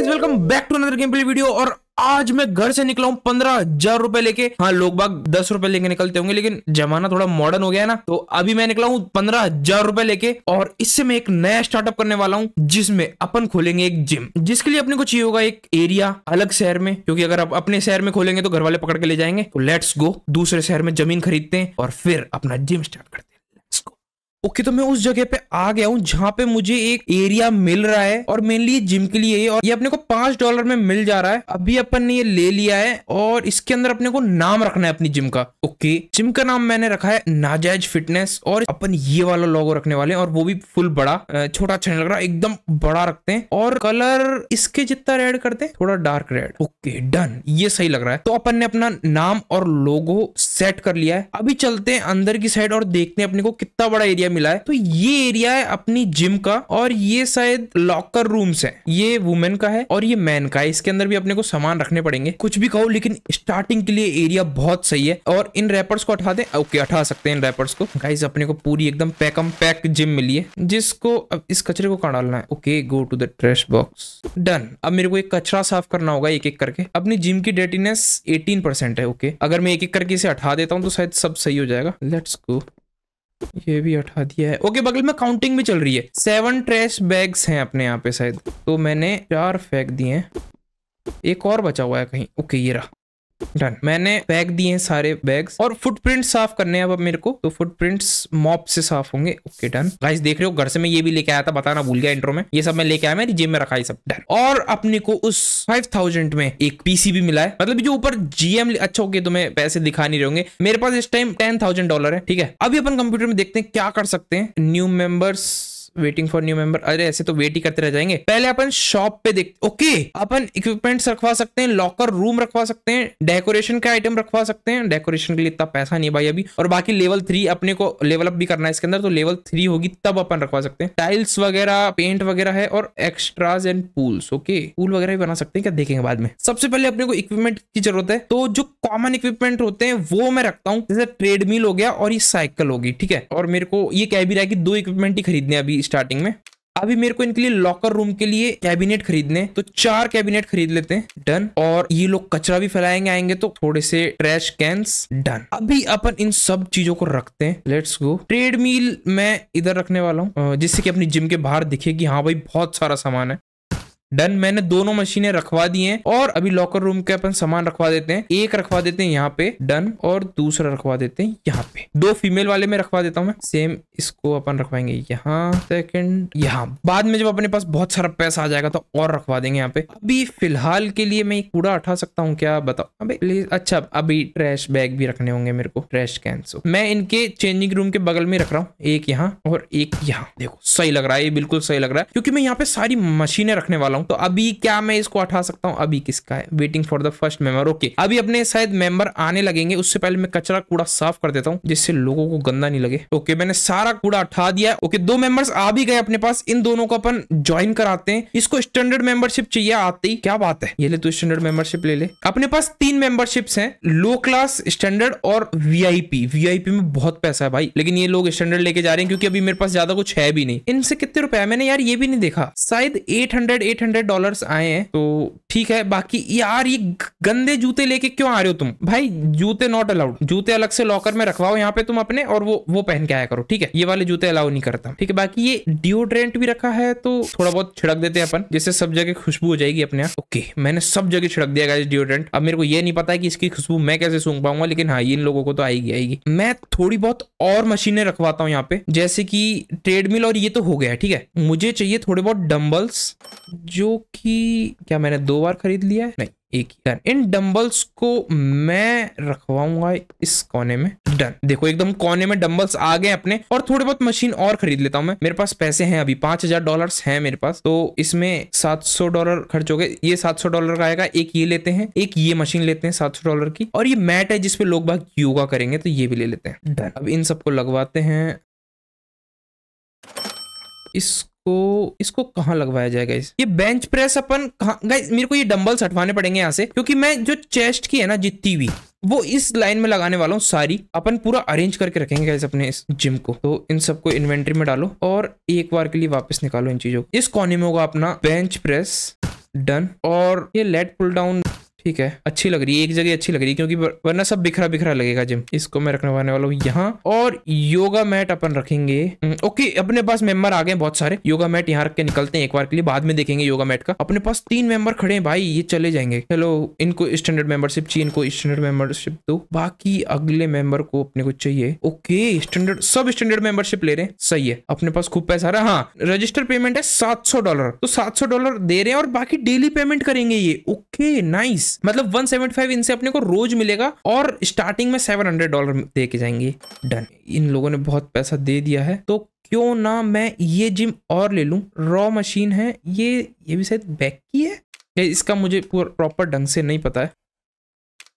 guys welcome back to another game play video और आज मैं घर से निकला हूँ पंद्रह हजार रुपए लेके हाँ लोग बाग दस रुपए लेके निकलते होंगे लेकिन जमाना थोड़ा मॉडर्न हो गया है ना तो अभी मैं निकला हूँ पंद्रह हजार रुपए लेके और इससे मैं एक नया स्टार्टअप करने वाला हूँ जिसमें अपन खोलेंगे एक जिम जिसके लिए अपने को चाहिए होगा एक एरिया अलग शहर में क्योंकि अगर आप अपने शहर में खोलेंगे तो घर वाले पकड़ के ले जाएंगे तो लेट्स गो दूसरे शहर में जमीन खरीदते हैं और फिर अपना जिम स्टार्ट करते हैं ओके okay, तो मैं उस जगह पे आ गया हूँ जहाँ पे मुझे एक एरिया मिल रहा है और मेनली जिम के लिए और ये अपने को पांच डॉलर में मिल जा रहा है अभी अपन ने ये ले लिया है और इसके अंदर अपने को नाम रखना है अपनी जिम का ओके okay, जिम का नाम मैंने रखा है नाजायज फिटनेस और अपन ये वाला लोगो रखने वाले और वो भी फुल बड़ा छोटा अच्छा नहीं लग रहा एकदम बड़ा रखते है और कलर इसके जितना रेड करते हैं थोड़ा डार्क रेड ओके डन ये सही लग रहा है तो अपन ने अपना नाम और लोगो सेट कर लिया है अभी चलते हैं अंदर की साइड और देखते हैं अपने को कितना बड़ा एरिया एरिया मिला है तो ये एरिया है अपनी जिम का और ये शायद लॉकर रूम्स है ये वुमेन का है और ये मैन का है इसके अंदर भी अपने को सामान रखने पड़ेंगे कुछ भी कहो लेकिन स्टार्टिंग के लिए एरिया बहुत सही है और इन रैपर्स को उठा दे ओके हटा सकते हैं इन रैपर्स को गाइज अपने को पूरी एकदम पैकम पैक जिम मिली है जिसको अब इस कचरे को कहा डालना है okay go to the trash box done अब मेरे को एक कचरा साफ करना होगा एक एक करके अपनी जिम की डेटीनेस एटीन परसेंट है ओके अगर मैं एक एक करके इसे हटा देता हूँ तो शायद सब सही हो जाएगा लेट्स गो ये भी उठा दिया है ओके बगल में काउंटिंग भी चल रही है सेवन ट्रैश बैग्स हैं अपने यहाँ पे शायद तो मैंने चार फेंक दिए हैं एक और बचा हुआ है कहीं ओके ये रहा डन मैंने बैग दिए हैं सारे बैग्स और फुटप्रिंट साफ करने हैं अब मेरे को तो फुटप्रिंट्स मॉप से साफ होंगे ओके डन गाइस देख रहे हो घर से मैं ये भी लेके आया था बताना भूल गया इंट्रो में ये सब मैं लेके आया मेरी जेब में रखा है सब डन और अपने को उस फाइव थाउजेंड में एक पीसी भी मिला है मतलब जो ऊपर जीएम अच्छा ओके तुम्हें तो पैसे दिखा नहीं रहेंगे मेरे पास इस टाइम टेन डॉलर है ठीक है अभी अपन कंप्यूटर में देखते हैं क्या कर सकते हैं new members waiting for new member अरे ऐसे तो वेट ही करते रह जाएंगे पहले अपन शॉप पे देखते ओके अपन इक्विपमेंट्स रखवा सकते हैं लॉकर रूम रखवा सकते हैं डेकोरेशन का आइटम रखवा सकते हैं डेकोरेशन के लिए इतना पैसा नहीं भाई अभी और बाकी लेवल थ्री अपने को लेवल अप भी करना है इसके अंदर तो लेवल थ्री होगी तब अपन रखवा सकते हैं टाइल्स वगैरह पेंट वगैरह है और extras and pools okay pool वगैरह भी बना सकते हैं क्या देखेंगे बाद में सबसे पहले अपने को इक्विपमेंट की जरूरत है तो जो कॉमन इक्विपमेंट होते हैं वो मैं रखता हूँ जैसे ट्रेडमिल हो गया और ये साइकिल होगी ठीक है और मेरे को ये कह भी रहा है कि दो इक्विपमेंट ही खरीदने अभी स्टार्टिंग में अभी मेरे को इनके लिए लॉकर रूम के लिए कैबिनेट खरीदने तो चार कैबिनेट खरीद लेते हैं डन और ये लोग कचरा भी फैलाएंगे आएंगे तो थोड़े से ट्रैश कैंस डन अभी अपन इन सब चीजों को रखते हैं लेट्स गो ट्रेड मैं इधर रखने वाला हूँ जिससे कि अपनी जिम के बाहर दिखे कि हाँ भाई बहुत सारा सामान है डन मैंने दोनों मशीनें रखवा दी हैं और अभी लॉकर रूम के अपन सामान रखवा देते हैं एक रखवा देते हैं यहाँ पे डन और दूसरा रखवा देते हैं यहाँ पे दो फीमेल वाले में रखवा देता हूँ मैं सेम इसको अपन रखवाएंगे यहाँ सेकंड यहाँ बाद में जब अपने पास बहुत सारा पैसा आ जाएगा तो और रखवा देंगे यहाँ पे अभी फिलहाल के लिए मैं कूड़ा उठा सकता हूँ क्या बताओ अभी प्लीज अच्छा अभी ट्रैश बैग भी रखने होंगे मेरे को ट्रैश कैन सो मैं इनके चेंजिंग रूम के बगल में रख रहा हूँ एक यहाँ और एक यहाँ देखो सही लग रहा है ये बिल्कुल सही लग रहा है क्योंकि मैं यहाँ पे सारी मशीनें रखने वाला हूँ तो अभी क्या मैं इसको उठा सकता हूँ अभी किसका है waiting for the first member okay अभी अपने शायद मेंबर आने लगेंगे उससे पहले मैं कचरा कूड़ा साफ कर देता हूँ जिससे लोगों को गंदा नहीं लगे ओके मैंने सारा कूड़ा उठा दिया ओके दो मेंबर्स आ भी गए अपने पास इन दोनों को अपन ज्वाइन कराते हैं इसको स्टैंडर्ड मेंबरशिप चाहिए आते ही क्या बात है ये ले तू स्टैंडर्ड मेंबरशिप ले ले अपने पास तीन मेंबरशिप्स हैं लो क्लास स्टैंडर्ड और वीआईपी वीआईपी में बहुत पैसा है भाई लेकिन ये लोग स्टैंडर्ड लेके जा रहे हैं क्योंकि अभी मेरे पास ज्यादा कुछ है भी नहीं इनसे कितने रुपए मैंने यार ये भी नहीं देखा शायद eight hundred eight hundred dollar आए हैं तो ठीक है बाकी यार ये गंदे जूते लेके क्यों आ रहे हो तुम भाई जूते नॉट अलाउड जूते अलग से लॉकर में रखवाओ यहाँ पे तुम अपने और वो वो पहन के आया करो ठीक है ये वाले जूते अलाउ नहीं करता ठीक है बाकी ये डिओड्रेंट भी रखा है तो थोड़ा बहुत छिड़क देते हैं अपन जिससे सब जगह खुशबू हो जाएगी अपने यहाँ ओके मैंने सब जगह छिड़क दिया गया डिओड्रेंट अब मेरे को ये नहीं पता है कि इसकी खुशबू मैं कैसे सूंघ पाऊंगा लेकिन हाँ इन लोगों को तो आएगी आएगी मैं थोड़ी बहुत और मशीनें रखवाता हूँ यहाँ पे जैसे कि ट्रेडमिल और ये तो हो गया ठीक है मुझे चाहिए थोड़े बहुत डम्बल्स जो कि क्या मैंने दो बार खरीद लिया है नहीं एक ही डन इन डंबल्स को मैं रखवाऊंगा इस कोने में डन देखो एकदम कोने में डंबल्स आ गए अपने और थोड़े बहुत मशीन और खरीद लेता हूं मैं मेरे पास पैसे हैं अभी पांच हजार डॉलर है मेरे पास तो इसमें सात सौ डॉलर खर्च हो गए ये सात सौ डॉलर का आएगा एक ये लेते हैं एक ये मशीन लेते हैं सात डॉलर की और ये मैट है जिसपे लोग बाग योगा करेंगे तो ये भी ले लेते हैं डन अब इन सबको लगवाते हैं इस तो इसको कहाँ लगवाया जाए गाइस ये बेंच प्रेस अपन कहा गाइस मेरे को ये डंबल्स हटवाने पड़ेंगे यहाँ से क्योंकि मैं जो चेस्ट की है ना जितनी भी वो इस लाइन में लगाने वाला हूँ सारी अपन पूरा अरेंज करके रखेंगे गाइस अपने इस जिम को तो इन सबको इन्वेंट्री में डालो और एक बार के लिए वापस निकालो इन चीजों को इस कोने में होगा अपना बेंच प्रेस डन और ये लेट पुल डाउन ठीक है अच्छी लग रही है एक जगह अच्छी लग रही है क्योंकि वरना सब बिखरा बिखरा लगेगा जिम इसको मैं रखने वाने वाला हूँ यहाँ और योगा मैट अपन रखेंगे ओके हम्म, अपने पास मेंबर आ गए बहुत सारे योगा मैट यहाँ रख के निकलते हैं एक बार के लिए बाद में देखेंगे योगा मैट का अपने पास तीन मेंबर खड़े हैं भाई ये चले जाएंगे चलो इनको स्टैंडर्ड मेंबरशिप चाहिए इनको स्टैंडर्ड मेंबरशिप दो बाकी अगले मेंबर को अपने को चाहिए ओके स्टैंडर्ड सब स्टैंडर्ड मेंबरशिप ले रहे हैं सही है अपने पास खूब पैसा रहा हाँ रजिस्टर पेमेंट है सात सौ डॉलर तो सात सौ डॉलर दे रहे हैं और बाकी डेली पेमेंट करेंगे ये ओके नाइस मतलब 175 इनसे अपने को रोज मिलेगा और स्टार्टिंग में 700 डॉलर दे के जाएंगे डन इन लोगों ने बहुत पैसा दे दिया है तो क्यों ना मैं ये जिम और ले लूँ रॉ मशीन है ये ये भी शायद बैक की है इसका मुझे प्रॉपर ढंग से नहीं पता है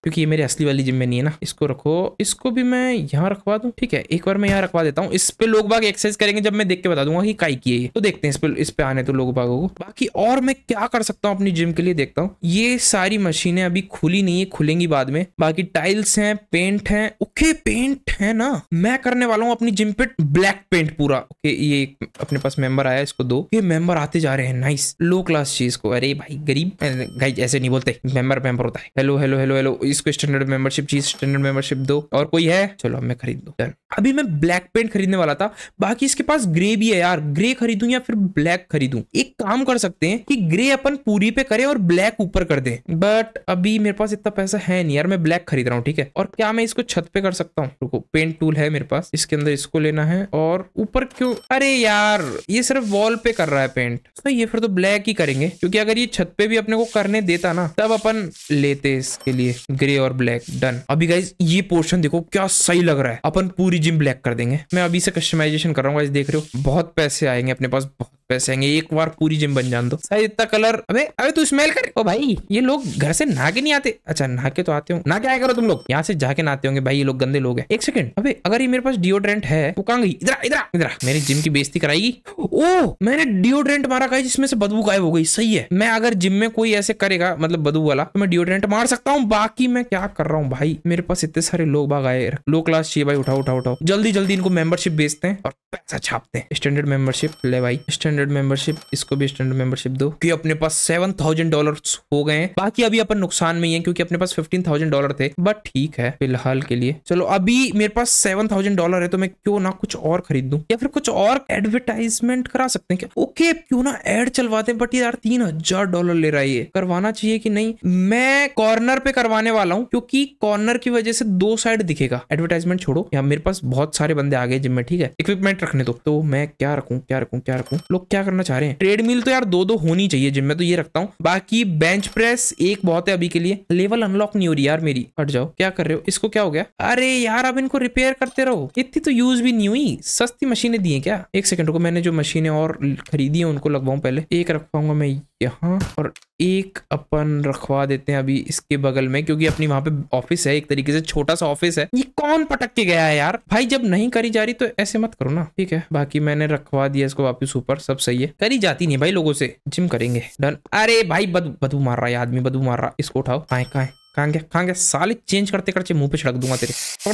क्योंकि ये मेरी असली वाली जिम में नहीं है ना इसको रखो इसको भी मैं यहाँ रखवा दू ठीक है एक बार मैं यहाँ रखवा देता हूँ इस पे लोग बाग एक्सरसाइज करेंगे जब मैं देख के बता दूंगा कि काई की है तो देखते हैं इस पे इस पे आने तो लोग बागों को बाकी और मैं क्या कर सकता हूँ अपनी जिम के लिए देखता हूँ ये सारी मशीनें अभी खुली नहीं है खुलेंगी बाद में बाकी टाइल्स है पेंट है ओके पेंट है ना मैं करने वाला हूँ अपनी जिम पे ब्लैक पेंट पूरा ओके ये अपने पास मेंबर आया इसको दो ये मेंबर आते जा रहे हैं नाइस लो क्लास चीज को अरे भाई गरीब ऐसे नहीं बोलते मेंबर मेंबर होता है हेलो हेलो हेलो हेलो इसको स्टैंडर्ड मेंबरशिप चीज स्टैंडर्ड मेंबरशिप दो और कोई है चलो मैं खरीद दो अभी मैं ब्लैक पेंट खरीदने वाला था बाकी इसके पास ग्रे भी है यार ग्रे खरीदू या फिर ब्लैक खरीदू एक काम कर सकते हैं कि ग्रे अपन पूरी पे करें और ब्लैक ऊपर कर दे बट अभी मेरे पास इतना पैसा है नहीं यार मैं ब्लैक खरीद रहा हूँ ठीक है और क्या मैं इसको छत पे कर सकता हूँ पेंट टूल है मेरे पास इसके अंदर इसको लेना है और ऊपर क्यों अरे यार ये सिर्फ वॉल पे कर रहा है पेंट तो ये फिर तो ब्लैक ही करेंगे क्योंकि अगर ये छत पे भी अपने को करने देता ना तब अपन लेते इसके लिए ग्रे और ब्लैक डन अभी गाइज ये पोर्शन देखो क्या सही लग रहा है अपन पूरी जिम ब्लैक कर देंगे मैं अभी से कस्टमाइजेशन कर रहा हूँ देख रहे हो बहुत पैसे आएंगे अपने पास बहुत वैसे एक बार पूरी जिम बन जान दो शायद इतना कलर अबे अबे तू स्मेल कर ओ भाई ये लोग घर से नहा के नहीं आते अच्छा नहा के तो आते हो ना के आया करो तुम लोग यहाँ से जाके नहाते होंगे भाई ये लोग गंदे लोग हैं एक सेकंड अबे अगर ये मेरे पास डिओड्रेंट है तो कहाँ गई इधर इधर इधर मेरी जिम की बेजती कराएगी ओ मैंने डिओड्रेंट मारा कहा जिसमें से बदबू गायब हो गई सही है मैं अगर जिम में कोई ऐसे करेगा मतलब बदबू वाला तो मैं डिओड्रेंट मार सकता हूँ बाकी मैं क्या कर रहा हूँ भाई मेरे पास इतने सारे लोग भाग आए लो क्लास चाहिए भाई उठाओ उठाओ उठाओ जल्दी जल्दी इनको मेंबरशिप बेचते हैं और पैसा छापते हैं स्टैंडर्ड मेंबरशिप ले भाई स्टैंडर्ड स्टैंडर्ड मेंबरशिप इसको भी स्टैंडर्ड मेंबरशिप दो कि अपने पास सेवन थाउजेंड डॉलर हो गए हैं बाकी अभी अपन नुकसान में ही है क्योंकि अपने पास फिफ्टीन थाउजेंड डॉलर थे बट ठीक है फिलहाल के लिए चलो अभी मेरे पास सेवन थाउजेंड डॉलर है तो मैं क्यों ना कुछ और खरीद दू या फिर कुछ और एडवर्टाइजमेंट करा सकते हैं ओके क्यों ना एड चलवाते बट यार तीन हजार डॉलर ले रहा है ये करवाना चाहिए कि नहीं मैं कॉर्नर पे करवाने वाला हूँ क्योंकि कॉर्नर की वजह से दो साइड दिखेगा एडवर्टाइजमेंट छोड़ो यहाँ मेरे पास बहुत सारे बंदे आ गए जिम में ठीक है इक्विपमेंट रखने दो तो मैं क्या रखू क्या रखू क्या रखू लो लोग क्या करना चाह रहे हैं ट्रेडमिल तो यार दो दो होनी चाहिए जिम में तो ये रखता हूँ बाकी बेंच प्रेस एक बहुत है अभी के लिए लेवल अनलॉक नहीं हो रही यार मेरी हट जाओ क्या कर रहे हो इसको क्या हो गया अरे यार अब इनको रिपेयर करते रहो इतनी तो यूज भी नहीं हुई सस्ती मशीनें दी है क्या एक सेकंड को मैंने जो मशीनें और खरीदी है उनको लगवाऊ पहले एक रख पाऊंगा मैं यहाँ और एक अपन रखवा देते हैं अभी इसके बगल में क्योंकि अपनी वहां पे ऑफिस है एक तरीके से छोटा सा ऑफिस है ये कौन पटक के गया है यार भाई जब नहीं करी जा रही तो ऐसे मत करो ना ठीक है बाकी मैंने रखवा दिया इसको वापस ऊपर सब सही है करी जाती नहीं भाई लोगों से जिम करेंगे डन अरे भाई बदबू मार रहा है आदमी बदबू मार रहा इसको उठाओ कहा कहा कहा गया कहा गया साले चेंज करते करते मुंह पे छिड़क दूंगा तेरे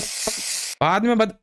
बाद में बद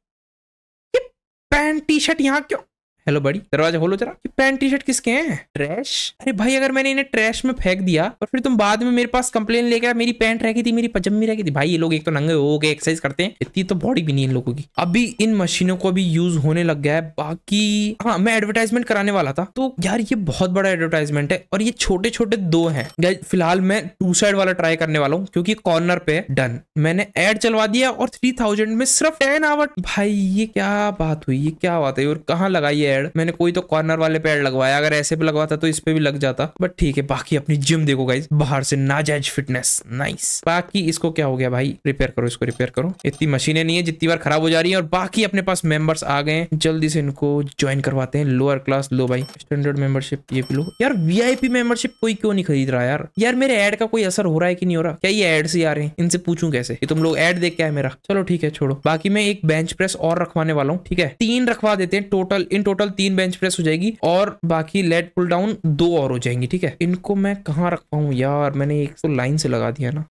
पैंट टी शर्ट यहाँ क्यों हेलो बड़ी दरवाजा खोलो जरा ये पैंट टी शर्ट किसके हैं ट्रैश अरे भाई अगर मैंने इन्हें ट्रैश में फेंक दिया और फिर तुम बाद में मेरे पास कंप्लेन लेकर मेरी पैंट रह गई थी मेरी पजम्मी रह गई थी भाई ये लोग एक तो नंगे हो गए एक्सरसाइज करते हैं इतनी तो बॉडी भी नहीं इन लोगों की अभी इन मशीनों को भी यूज होने लग गया है बाकी हाँ मैं एडवर्टाइजमेंट कराने वाला था तो यार ये बहुत बड़ा एडवर्टाइजमेंट है और ये छोटे छोटे दो है फिलहाल मैं टू साइड वाला ट्राई करने वाला हूँ क्योंकि कॉर्नर पे डन मैंने एड चलवा दिया और थ्री थाउजेंड में सिर्फ टेन आवर भाई ये क्या बात हुई ये क्या बात है और कहाँ लगाई है पेड़ मैंने कोई तो कॉर्नर वाले पेड़ लगवाया अगर ऐसे पे लगवाता तो इस पे भी लग जाता बट ठीक है बाकी अपनी जिम देखो गाइज बाहर से नाजायज फिटनेस नाइस बाकी इसको क्या हो गया भाई रिपेयर करो इसको रिपेयर करो इतनी मशीनें नहीं है जितनी बार खराब हो जा रही है और बाकी अपने पास मेंबर्स आ गए जल्दी से इनको ज्वाइन करवाते हैं लोअर क्लास लो भाई स्टैंडर्ड मेंबरशिप ये भी लो यार वीआईपी मेंबरशिप कोई क्यों नहीं खरीद रहा यार यार मेरे एड का कोई असर हो रहा है कि नहीं हो रहा क्या ये ऐड ही आ रहे हैं इनसे पूछूं कैसे कि तुम लोग एड देख के आए मेरा चलो ठीक है छोड़ो बाकी मैं एक बेंच प्रेस और रखवाने वाला हूँ ठीक है तीन रखवा देते हैं टोटल इन टोटल टोटल तीन बेंच प्रेस हो जाएगी और बाकी लेट पुल डाउन दो और हो जाएंगी ठीक है इनको मैं कहाँ रख पाऊँ यार मैंने एक तो लाइन से लगा दिया ना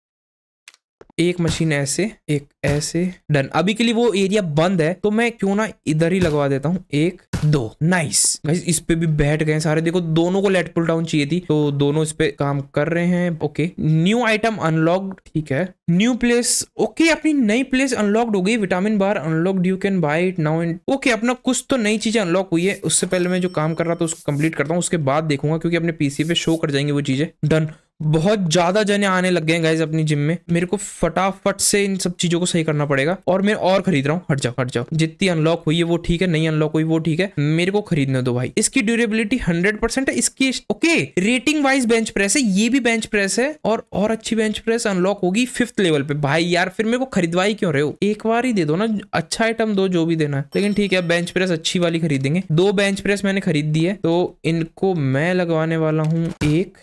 एक मशीन ऐसे एक ऐसे डन अभी के लिए वो एरिया बंद है तो मैं क्यों ना इधर ही लगवा देता हूँ एक दो नाइस गाइस इस पे भी बैठ गए सारे देखो दोनों को लेट पुल डाउन चाहिए थी तो दोनों इस पे काम कर रहे हैं ओके न्यू आइटम अनलॉक ठीक है न्यू प्लेस ओके अपनी नई प्लेस अनलॉक्ड हो गई vitamin bar unlocked you can buy it now and okay अपना कुछ तो नई चीजें अनलॉक हुई है उससे पहले मैं जो काम कर रहा था उसको कंप्लीट करता हूँ उसके बाद देखूंगा क्योंकि अपने पीसी पे शो कर जाएंगे वो चीजें डन बहुत ज्यादा जने आने लग गए गाइज अपनी जिम में मेरे को फटाफट से इन सब चीजों को सही करना पड़ेगा और मैं और खरीद रहा हूँ हट जाओ हट जाओ जितनी अनलॉक हुई है वो ठीक है नहीं अनलॉक हुई वो ठीक है मेरे को खरीदने दो भाई इसकी ड्यूरेबिलिटी हंड्रेड परसेंट है इसकी okay rating wise bench press है ये भी बेंच प्रेस है और और अच्छी बेंच प्रेस अनलॉक होगी फिफ्थ लेवल पे भाई यार फिर मेरे को खरीदवाई क्यों रहे हो एक बार ही दे दो ना अच्छा आइटम दो जो भी देना है लेकिन ठीक है बेंच प्रेस अच्छी वाली खरीदेंगे दो बेंच प्रेस मैंने खरीद दी है तो इनको मैं लगवाने वाला हूँ एक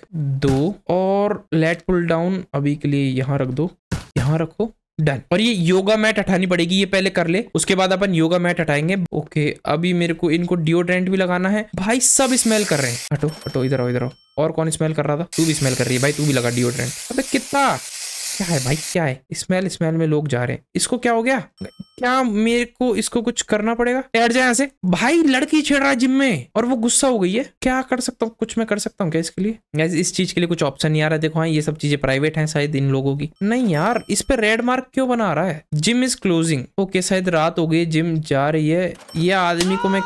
दो और और लेट पुल डाउन अभी के लिए यहाँ रख दो यहाँ रखो डन और ये योगा मैट हटानी पड़ेगी ये पहले कर ले उसके बाद अपन योगा मैट हटाएंगे ओके अभी मेरे को इनको डिओड्रेंट भी लगाना है भाई सब स्मेल कर रहे हैं हटो हटो इधर आओ इधर आओ और कौन स्मेल कर रहा था तू भी स्मेल कर रही है भाई तू भी लगा डिओड्रेंट अबे कितना क्या है भाई क्या है स्मेल स्मेल में लोग जा रहे हैं इसको क्या हो गया क्या मेरे को इसको कुछ करना पड़ेगा बैठ जाए से भाई लड़की छेड़ रहा है जिम में और वो गुस्सा हो गई है क्या कर सकता हूँ कुछ मैं कर सकता हूँ क्या इसके लिए इस चीज के लिए कुछ ऑप्शन नहीं आ रहा है देखो हाँ ये सब चीजें प्राइवेट है शायद इन लोगों की नहीं यार इस पे रेड मार्क क्यों बना रहा है जिम इज क्लोजिंग ओके शायद रात हो गई जिम जा रही है ये आदमी को मैं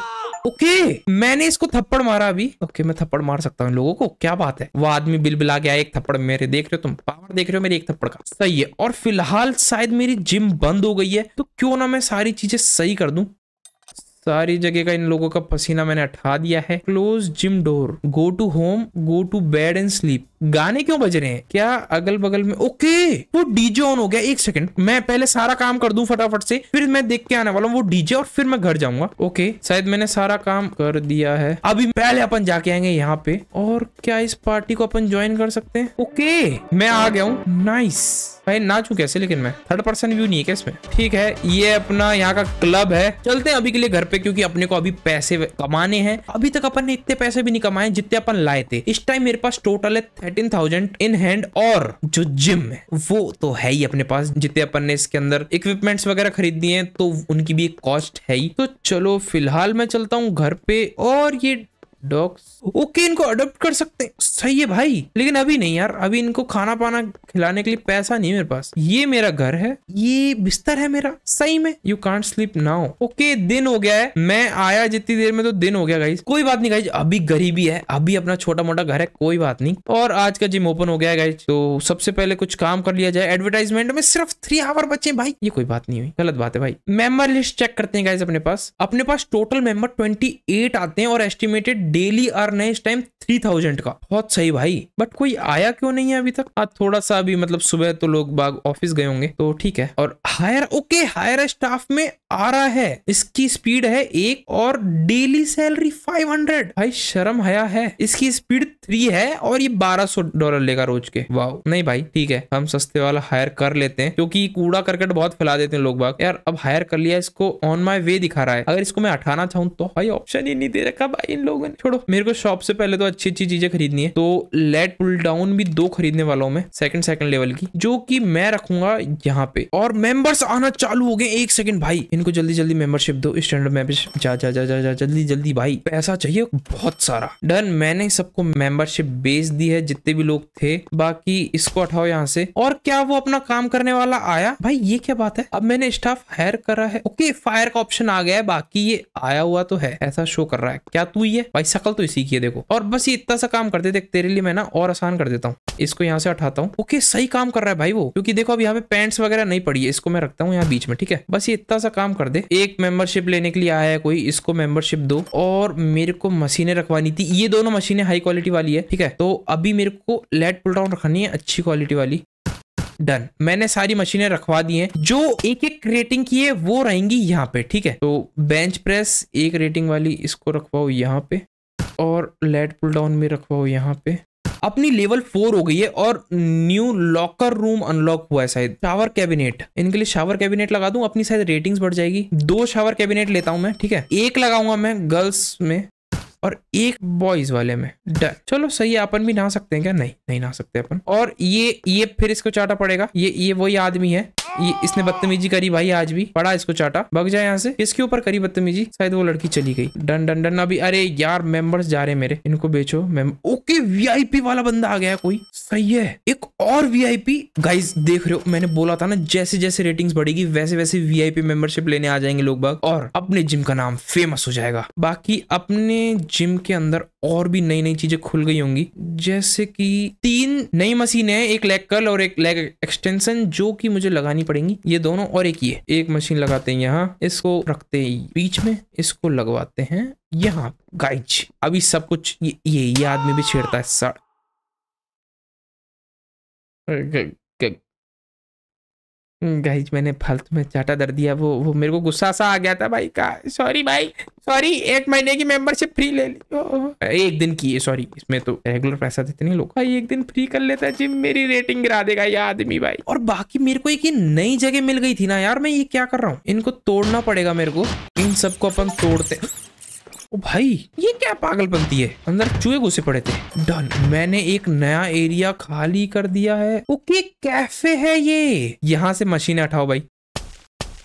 ओके मैंने इसको थप्पड़ मारा अभी ओके मैं थप्पड़ मार सकता हूँ लोगों को क्या बात है वो आदमी बिल बिला गया एक थप्पड़ मेरे देख रहे हो तुम पावर देख रहे हो मेरे एक थप्पड़ का सही है और फिलहाल शायद मेरी जिम बंद हो गई है तो क्यों ना मैं सारी चीजें सही कर दू सारी जगह का इन लोगों का पसीना मैंने उठा दिया है close gym door go to home go to bed and sleep गाने क्यों बज रहे हैं क्या अगल बगल में ओके वो डीजे ऑन हो गया एक सेकंड मैं पहले सारा काम कर दू फटाफट से फिर मैं देख के आने वाला हूँ वो डीजे और फिर मैं घर जाऊंगा ओके शायद मैंने सारा काम कर दिया है अभी पहले अपन जाके आएंगे यहाँ पे और क्या इस पार्टी को अपन ज्वाइन कर सकते हैं ओके मैं आ गया हूँ नाइस भाई ना कैसे लेकिन मैं थर्ड पर्सन व्यू नहीं है क्या इसमें ठीक है ये अपना यहाँ का क्लब है चलते हैं अभी के लिए घर पे क्योंकि अपने को अभी पैसे कमाने हैं अभी तक अपन ने इतने पैसे भी नहीं कमाए जितने अपन लाए थे इस टाइम मेरे पास टोटल है थर्टीन थाउजेंड इन हैंड और जो जिम है वो तो है ही अपने पास जितने अपन ने इसके अंदर इक्विपमेंट्स वगैरह खरीद दिए हैं तो उनकी भी एक कॉस्ट है ही तो चलो फिलहाल मैं चलता हूँ घर पे और ये डॉग्स ओके इनको अडोप्ट कर सकते हैं सही है भाई लेकिन अभी नहीं यार अभी इनको खाना पाना खिलाने के लिए पैसा नहीं मेरे पास ये मेरा घर है ये बिस्तर है मेरा सही में you can't sleep now okay दिन हो गया है मैं आया जितनी देर में तो दिन हो गया गाइज कोई बात नहीं गाइज अभी गरीबी है अभी अपना छोटा मोटा घर है कोई बात नहीं और आज का जिम ओपन हो गया है गाइज तो सबसे पहले कुछ काम कर लिया जाए एडवर्टाइजमेंट में सिर्फ थ्री आवर बचे भाई ये कोई बात नहीं हुई गलत बात है भाई मेंबर लिस्ट चेक करते हैं गाइज अपने पास अपने पास टोटल मेंबर ट्वेंटी आते हैं और एस्टिमेटेड डेली अर्न है इस टाइम थ्री थाउजेंड का बहुत सही भाई बट कोई आया क्यों नहीं है अभी तक आज हाँ, थोड़ा सा अभी मतलब सुबह तो लोग बाग ऑफिस गए होंगे तो ठीक है और हायर ओके हायर स्टाफ में आ रहा है इसकी स्पीड है एक और डेली सैलरी फाइव हंड्रेड भाई शर्म हया है इसकी स्पीड थ्री है और ये बारह सौ डॉलर लेगा रोज के वाह नहीं भाई ठीक है हम सस्ते वाला हायर कर लेते हैं क्योंकि कूड़ा करकट बहुत फैला देते हैं लोग बाग यार अब हायर कर लिया इसको ऑन माई वे दिखा रहा है अगर इसको मैं हटाना चाहूँ तो भाई ऑप्शन ही नहीं दे रखा भाई इन लोगों ने छोड़ो मेरे को शॉप से पहले तो अच्छी अच्छी चीजें खरीदनी है तो लेट पुल डाउन भी दो खरीदने वाला हूँ मैं सेकंड सेकंड लेवल की जो कि मैं रखूंगा यहाँ पे और मेंबर्स आना चालू हो गए एक सेकंड भाई इनको जल्दी जल्दी मेंबरशिप दो स्टैंडर्ड में जा जा जा जा जा जल्दी जल्दी भाई पैसा चाहिए बहुत सारा डन मैंने सबको मेंबरशिप बेच दी है जितने भी लोग थे बाकी इसको हटाओ यहाँ से और क्या वो अपना काम करने वाला आया भाई ये क्या बात है अब मैंने स्टाफ हायर करा है ओके फायर का ऑप्शन आ गया है बाकी ये आया हुआ तो है ऐसा शो कर रहा है क्या तू ये भाई भाई शकल तो इसी की है देखो और बस ये इतना सा काम करते देख तेरे लिए मैं ना और आसान कर देता हूँ इसको यहाँ से हटाता हूँ ओके सही काम कर रहा है भाई वो क्योंकि देखो अब यहाँ पे पैंट्स वगैरह नहीं पड़ी है इसको मैं रखता हूँ यहाँ बीच में ठीक है बस ये इतना सा काम कर दे एक मेंबरशिप लेने के लिए आया है कोई इसको मेंबरशिप दो और मेरे को मशीनें रखवानी थी ये दोनों मशीनें हाई क्वालिटी वाली है ठीक है तो अभी मेरे को लेट पुल डाउन रखनी है अच्छी क्वालिटी वाली डन मैंने सारी मशीनें रखवा दी हैं जो एक एक रेटिंग की है वो रहेंगी यहाँ पे ठीक है तो बेंच प्रेस एक रेटिंग वाली इसको रखवाओ यहाँ पे और लेड पुल डाउन में रखवाओ यहाँ पे अपनी लेवल फोर हो गई है और न्यू लॉकर रूम अनलॉक हुआ है शायद शावर कैबिनेट इनके लिए शावर कैबिनेट लगा दू अपनी शायद रेटिंग्स बढ़ जाएगी दो शावर कैबिनेट लेता हूं मैं ठीक है एक लगाऊंगा मैं गर्ल्स में और एक बॉयज वाले में डन चलो सही है अपन भी नहा सकते हैं क्या नहीं नहीं नहा सकते अपन और ये ये फिर इसको चाटा पड़ेगा ये ये वही आदमी है ये इसने बदतमीजी करी भाई आज भी पड़ा इसको चाटा भग जाए यहाँ से इसके ऊपर करी बदतमीजी शायद वो लड़की चली गई डन डन डन अभी अरे यार मेंबर्स जा रहे मेरे इनको बेचो मैम ओके वीआईपी वाला बंदा आ गया कोई सही है एक और वीआईपी गाइस देख रहे हो मैंने बोला था ना जैसे जैसे रेटिंग बढ़ेगी वैसे वैसे वीआईपी मेंबरशिप लेने आ जाएंगे लोग बाग और अपने जिम का नाम फेमस हो जाएगा बाकी अपने जिम के अंदर और भी नई नई चीजें खुल गई होंगी जैसे की तीन नई मशीने एक लेग कल और एक लेग एक्सटेंशन जो की मुझे लगानी लगानी पड़ेंगी ये दोनों और एक ये एक मशीन लगाते हैं यहाँ इसको रखते हैं बीच में इसको लगवाते हैं यहाँ गाइज अभी सब कुछ ये ये, ये आदमी भी छेड़ता है सड़ गाइज हम्म, मैंने फालतू में चाटा दर दिया वो वो मेरे को गुस्सा सा आ गया था भाई का सॉरी भाई सॉरी एक महीने की मेंबरशिप फ्री ले ली एक दिन की है सॉरी इसमें तो रेगुलर पैसा देते नहीं लोग भाई एक दिन फ्री कर लेता है जिम मेरी रेटिंग गिरा देगा ये आदमी भाई और बाकी मेरे को एक नई जगह मिल गई थी ना यार मैं ये क्या कर रहा हूँ इनको तोड़ना पड़ेगा मेरे को इन सबको अपन तोड़ते ओ भाई ये क्या पागल बनती है अंदर चूहे घुसे पड़े थे डन मैंने एक नया एरिया खाली कर दिया है ओके कैफे है ये यहाँ से मशीन हटाओ भाई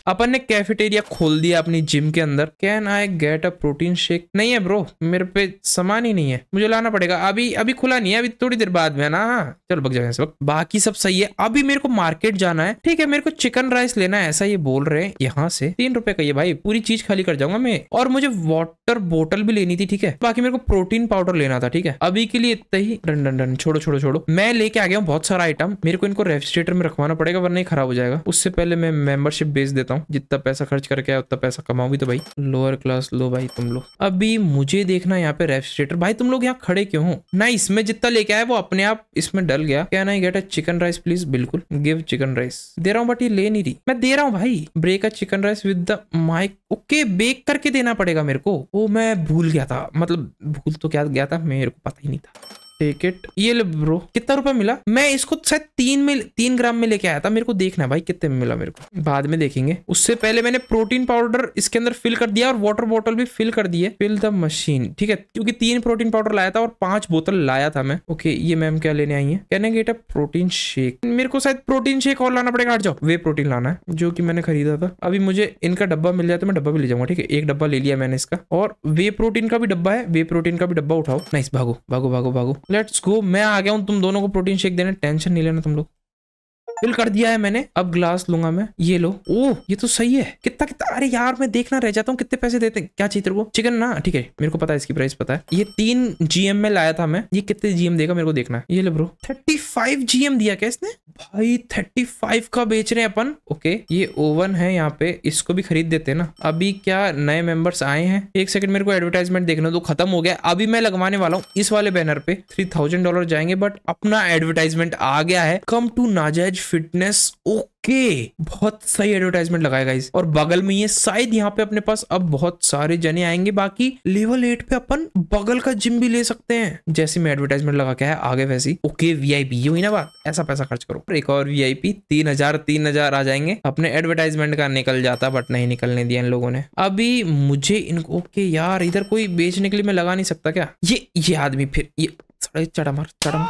अपन ने कैफेटेरिया खोल दिया अपनी जिम के अंदर can I get a protein shake नहीं है ब्रो मेरे पे सामान ही नहीं है मुझे लाना पड़ेगा अभी अभी खुला नहीं है अभी थोड़ी देर बाद में ना हाँ, चलो बग जाए बाकी सब सही है अभी मेरे को मार्केट जाना है ठीक है मेरे को चिकन राइस लेना है ऐसा ये बोल रहे हैं यहाँ से तीन रुपए का ये भाई पूरी चीज खाली कर जाऊंगा मैं और मुझे वाटर बोटल भी लेनी थी ठीक है बाकी मेरे को प्रोटीन पाउडर लेना था ठीक है अभी के लिए इतना ही डन डन डन छोड़ो छोड़ो छोड़ो मैं लेके आ गया हूँ बहुत सारा आइटम मेरे को इनको रेफ्रिजरेटर में रखवाना पड़ेगा वरना खराब हो जाएगा उससे पहले मैं मेंबरशिप बेच देता देता हूँ जितना पैसा खर्च करके आया उतना पैसा कमाऊँ भी तो भाई लोअर क्लास लो भाई तुम लोग अभी मुझे देखना यहाँ पे रेफ्रिजरेटर भाई तुम लोग यहाँ खड़े क्यों हो ना इसमें जितना लेके आया वो अपने आप इसमें डल गया क्या नहीं get a chicken rice please बिल्कुल गिव चिकन राइस दे रहा हूँ बट ये ले नहीं रही मैं दे रहा हूँ भाई break a chicken rice with the mic okay bake करके देना पड़ेगा मेरे को वो मैं भूल गया था मतलब भूल तो क्या गया था मेरे को पता ही नहीं था टेक इट ये ले ब्रो कितना रुपए मिला मैं इसको शायद तीन में तीन ग्राम में लेके आया था मेरे को देखना भाई कितने में मिला मेरे को बाद में देखेंगे उससे पहले मैंने प्रोटीन पाउडर इसके अंदर फिल कर दिया और वाटर बॉटल भी फिल कर दिए फिल द मशीन ठीक है क्योंकि तीन प्रोटीन पाउडर लाया था और पांच बोतल लाया था मैं ओके ये मैम क्या लेने आई है कहने गेट प्रोटीन शेक मेरे को शायद प्रोटीन शेक और लाना पड़ेगा हट जाओ वे प्रोटीन लाना है जो की मैंने खरीदा था अभी मुझे इनका डब्बा मिल जाए तो मैं डब्बा भी ले जाऊंगा ठीक है एक डब्बा ले लिया मैंने इसका और वे प्रोटीन का भी डब्बा है वे प्रोटीन का भी डब्बा उठाओ नाइस भागो भागो भागो भागो लेट्स गो मैं आ गया हूँ तुम दोनों को प्रोटीन शेक देने टेंशन नहीं लेना तुम लोग फिल कर दिया है मैंने अब ग्लास लूंगा मैं ये लो ओ ये तो सही है कितना कितना अरे यार मैं देखना रह जाता हूँ कितने पैसे देते क्या चाहिए तेरे को चिकन ना ठीक है मेरे को पता है इसकी प्राइस पता है ये तीन जीएम में लाया था मैं ये कितने जीएम देगा मेरे को देखना ये लो ब्रो थर्टी फाइव जीएम दिया क्या इसने भाई थर्टी फाइव का बेच रहे हैं अपन ओके ये ओवन है यहाँ पे इसको भी खरीद देते ना अभी क्या नए मेंबर्स आए हैं एक सेकंड मेरे को एडवर्टाइजमेंट देखना तो खत्म हो गया अभी मैं लगवाने वाला हूँ इस वाले बैनर पे थ्री थाउजेंड डॉलर जाएंगे बट अपना एडवर्टाइजमेंट आ गया है कम टू नाजायज फिटनेस ओके बहुत सही एडवर्टाइजमेंट लगाया गाइस और बगल में ये शायद यहाँ पे अपने पास अब बहुत सारे जने आएंगे बाकी लेवल एट पे अपन बगल का जिम भी ले सकते हैं जैसे मैं एडवर्टाइजमेंट लगा के है आगे वैसी ओके वीआईपी ये हुई ना बात ऐसा पैसा खर्च करो और एक और वीआईपी तीन हजार तीन हजार आ जाएंगे अपने एडवर्टाइजमेंट का निकल जाता बट नहीं निकलने दिया इन लोगों ने अभी मुझे इनको ओके यार इधर कोई बेचने के लिए मैं लगा नहीं सकता क्या ये ये आदमी फिर ये चढ़ा मार चढ़ा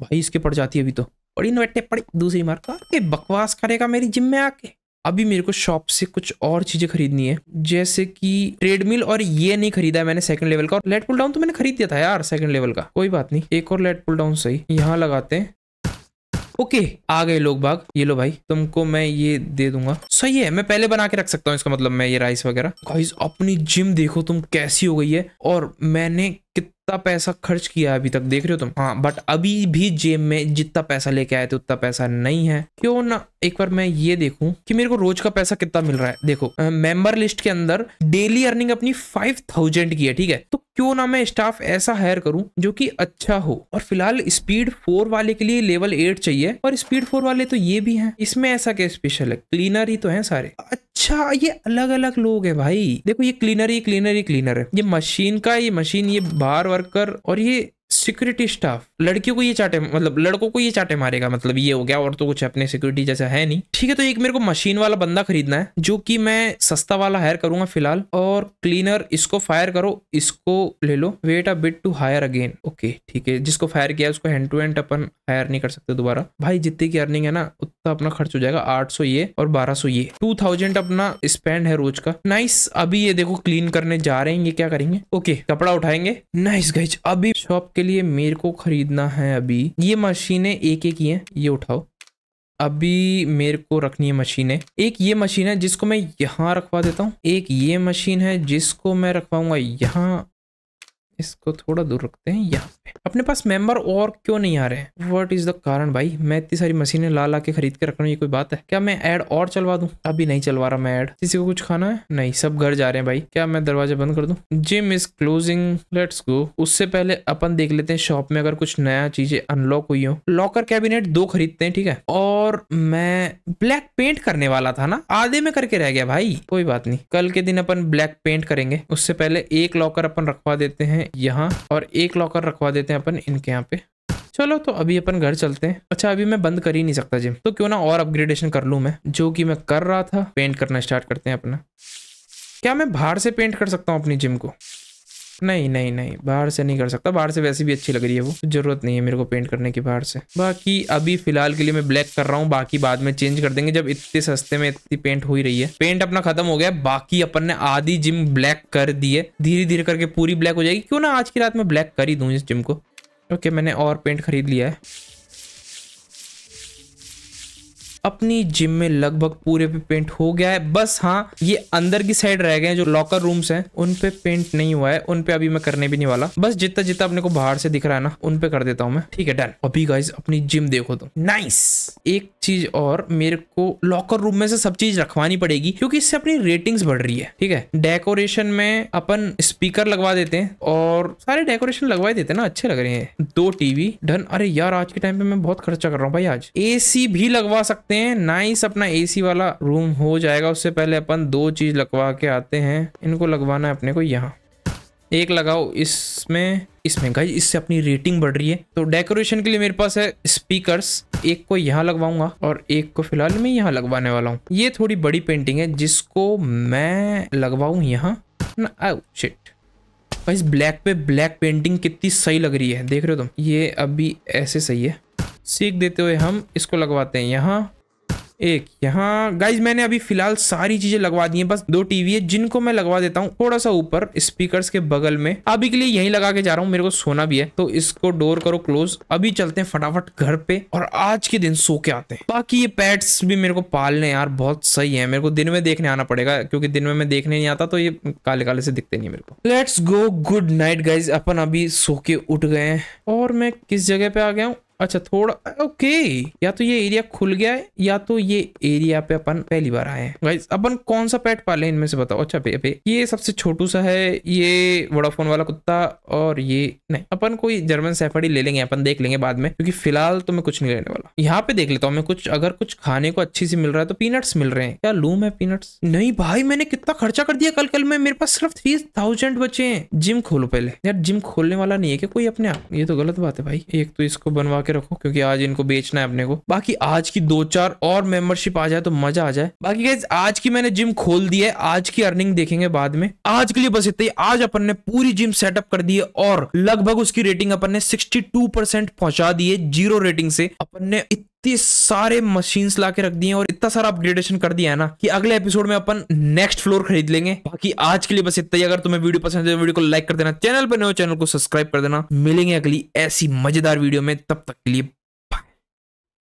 भाई इसके पड़ जाती है अभी तो और नोटे पड़ी दूसरी मार का ये बकवास करेगा मेरी जिम में आके अभी मेरे को शॉप से कुछ और चीजें खरीदनी है जैसे कि ट्रेडमिल और ये नहीं खरीदा है मैंने सेकंड लेवल का और लेट पुल डाउन तो मैंने खरीद दिया था यार सेकंड लेवल का कोई बात नहीं एक और लेट पुल डाउन सही यहाँ लगाते हैं ओके आ गए लोग बाग ये लो भाई तुमको मैं ये दे दूंगा सही है मैं पहले बना के रख सकता हूँ इसका मतलब मैं ये राइस वगैरह अपनी जिम देखो तुम कैसी हो गई है और मैंने कितना पैसा खर्च किया अभी तक देख रहे हो तुम हाँ बट अभी भी जेब में जितना पैसा लेके आए थे उतना पैसा नहीं है क्यों ना एक बार मैं ये देखूं कि मेरे को रोज का पैसा कितना मिल रहा है देखो मेंबर लिस्ट के अंदर डेली अर्निंग अपनी फाइव थाउजेंड की है ठीक है तो क्यों ना मैं स्टाफ ऐसा हायर करूं जो कि अच्छा हो और फिलहाल स्पीड फोर वाले के लिए लेवल एट चाहिए और स्पीड फोर वाले तो ये भी हैं इसमें ऐसा क्या स्पेशल है क्लीनर ही तो हैं सारे अच्छा अच्छा ये अलग अलग लोग है भाई देखो ये क्लीनर ही क्लीनर ही क्लीनर है ये मशीन का ये मशीन ये बाहर वर्कर और ये सिक्योरिटी स्टाफ लड़कियों को ये चाटे मतलब लड़कों को ये चाटे मारेगा मतलब ये हो गया और तो कुछ अपने सिक्योरिटी जैसा है नहीं ठीक है तो एक मेरे को मशीन वाला बंदा खरीदना है जो कि मैं सस्ता वाला हायर करूंगा फिलहाल और क्लीनर इसको फायर करो इसको ले लो wait a bit to hire again okay ठीक है जिसको फायर किया उसको हैंड टू हैंड अपन हायर नहीं कर सकते दोबारा भाई जितनी की अर्निंग है ना उतना अपना खर्च हो जाएगा आठ ये और बारह ये टू अपना स्पेंड है रोज का नाइस अभी ये देखो क्लीन करने जा रहे हैं ये क्या करेंगे ओके कपड़ा उठाएंगे नाइस गाइज अभी शॉप उसके लिए मेरे को खरीदना है अभी ये मशीनें एक एक ही हैं ये उठाओ अभी मेरे को रखनी है मशीनें एक ये मशीन है जिसको मैं यहाँ रखवा देता हूँ एक ये मशीन है जिसको मैं रखवाऊंगा यहाँ इसको थोड़ा दूर रखते हैं यहाँ पे अपने पास मेंबर और क्यों नहीं आ रहे हैं वट इज द कारण भाई मैं इतनी सारी मशीनें ला ला के खरीद के रख रहा हूँ ये कोई बात है क्या मैं ऐड और चलवा दू अभी नहीं चलवा रहा मैं ऐड किसी को कुछ खाना है नहीं सब घर जा रहे हैं भाई क्या मैं दरवाजा बंद कर दू gym is closing let's go उससे पहले अपन देख लेते हैं शॉप में अगर कुछ नया चीजें अनलॉक हुई हो लॉकर कैबिनेट दो खरीदते हैं ठीक है और मैं ब्लैक पेंट करने वाला था ना आधे में करके रह गया भाई कोई बात नहीं कल के दिन अपन ब्लैक पेंट करेंगे उससे पहले एक लॉकर अपन रखवा देते हैं यहाँ और एक लॉकर रखवा देते हैं अपन इनके यहाँ पे चलो तो अभी अपन घर चलते हैं अच्छा अभी मैं बंद कर ही नहीं सकता जिम तो क्यों ना और अपग्रेडेशन कर लूँ मैं जो कि मैं कर रहा था पेंट करना स्टार्ट करते हैं अपना क्या मैं बाहर से पेंट कर सकता हूँ अपनी जिम को नहीं नहीं नहीं बाहर से नहीं कर सकता बाहर से वैसे भी अच्छी लग रही है वो जरूरत नहीं है मेरे को पेंट करने की बाहर से बाकी अभी फिलहाल के लिए मैं ब्लैक कर रहा हूँ बाकी बाद में चेंज कर देंगे जब इतने सस्ते में इतनी पेंट हो ही रही है पेंट अपना खत्म हो गया बाकी अपन ने आधी जिम ब्लैक कर दी है धीरे धीरे करके पूरी ब्लैक हो जाएगी क्यों ना आज की रात में ब्लैक कर ही दूँ इस जिम को ओके मैंने और पेंट खरीद लिया है अपनी जिम में लगभग पूरे पे पेंट हो गया है बस हाँ ये अंदर की साइड रह गए जो लॉकर रूम्स हैं उन पे पेंट नहीं हुआ है उन पे अभी मैं करने भी नहीं वाला बस जितना जितना अपने को बाहर से दिख रहा है ना उन पे कर देता हूँ मैं ठीक है डन अभी गाइज अपनी जिम देखो तो नाइस एक चीज और मेरे को लॉकर रूम में से सब चीज रखवानी पड़ेगी क्योंकि इससे अपनी रेटिंग्स बढ़ रही है ठीक है डेकोरेशन में अपन स्पीकर लगवा देते हैं और सारे डेकोरेशन लगवा देते हैं ना अच्छे लग रहे हैं दो टीवी डन अरे यार आज के टाइम पे मैं बहुत खर्चा कर रहा हूँ भाई आज एसी भी लगवा सकते हैं हैं नाइस अपना एसी वाला रूम हो जाएगा उससे पहले अपन दो चीज़ लगवा के आते हैं इनको लगवाना है अपने को यहाँ एक लगाओ इसमें इसमें गाइज इससे अपनी रेटिंग बढ़ रही है तो डेकोरेशन के लिए मेरे पास है स्पीकर्स एक को यहाँ लगवाऊंगा और एक को फिलहाल मैं यहाँ लगवाने वाला हूँ ये थोड़ी बड़ी पेंटिंग है जिसको मैं लगवाऊ यहाँ ना शिट गाइज ब्लैक पे ब्लैक पेंटिंग कितनी सही लग रही है देख रहे हो तुम ये अभी ऐसे सही है सीख देते हुए हम इसको लगवाते हैं यहाँ एक यहाँ गाइज मैंने अभी फिलहाल सारी चीजें लगवा दी है बस दो टीवी है जिनको मैं लगवा देता हूँ थोड़ा सा ऊपर स्पीकर के बगल में अभी के लिए यही लगा के जा रहा हूँ मेरे को सोना भी है तो इसको डोर करो क्लोज अभी चलते हैं फटाफट घर पे और आज के दिन सो के आते हैं बाकी ये पैट्स भी मेरे को पालने यार बहुत सही है मेरे को दिन में देखने आना पड़ेगा क्योंकि दिन में मैं देखने नहीं आता तो ये काले काले से दिखते नहीं मेरे को let's go good night guys अपन अभी सो के उठ गए और मैं किस जगह पे आ गया हूँ अच्छा थोड़ा ओके या तो ये एरिया खुल गया है या तो ये एरिया पे अपन पहली बार आए हैं अपन कौन सा पेट पाले इनमें से बताओ अच्छा पे, पे ये सबसे छोटू सा है ये वोडाफोन वाला कुत्ता और ये नहीं अपन कोई जर्मन सेफड़ी ले लेंगे अपन देख लेंगे बाद में क्योंकि फिलहाल तो मैं कुछ नहीं लेने वाला यहाँ पे देख लेता हूँ मैं कुछ अगर कुछ खाने को अच्छी सी मिल रहा है तो पीनट्स मिल रहे हैं क्या लू मैं पीनट्स नहीं भाई मैंने कितना खर्चा कर दिया कल कल में मेरे पास सिर्फ थ्री थाउजेंड बचे हैं जिम खोलो पहले यार जिम खोलने वाला नहीं है क्या कोई अपने आप ये तो गलत बात है भाई एक तो इसको बनवा के रखो क्योंकि आज इनको बेचना है अपने को बाकी आज की दो चार और मेंबरशिप आ जाए तो मजा आ जाए बाकी गैस आज की मैंने जिम खोल दी है आज की अर्निंग देखेंगे बाद में आज के लिए बस इतना ही आज अपन ने पूरी जिम सेटअप कर दी है और लगभग उसकी रेटिंग अपन ने सिक्सटी पहुंचा दी है जीरो रेटिंग से अपन ने इतने सारे मशीन्स ला के रख दिए और इतना सारा अपग्रेडेशन कर दिया है ना कि अगले एपिसोड में अपन नेक्स्ट फ्लोर खरीद लेंगे बाकी आज के लिए बस इतना ही अगर तुम्हें वीडियो पसंद है तो वीडियो को लाइक कर देना चैनल पर नए चैनल को सब्सक्राइब कर देना मिलेंगे अगली ऐसी मजेदार वीडियो में तब तक के लिए